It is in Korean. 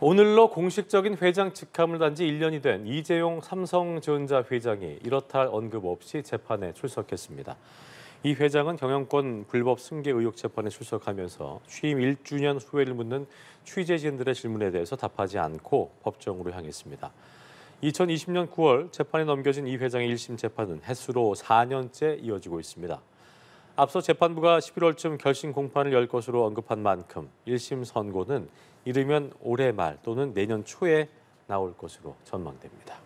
오늘로 공식적인 회장 직함을 단지 1년이 된 이재용 삼성전자 회장이 이렇다 언급 없이 재판에 출석했습니다. 이 회장은 경영권 불법 승계 의혹 재판에 출석하면서 취임 1주년 후회를 묻는 취재진들의 질문에 대해서 답하지 않고 법정으로 향했습니다. 2020년 9월 재판에 넘겨진 이 회장의 1심 재판은 해수로 4년째 이어지고 있습니다. 앞서 재판부가 11월쯤 결심 공판을 열 것으로 언급한 만큼 1심 선고는 이르면 올해 말 또는 내년 초에 나올 것으로 전망됩니다.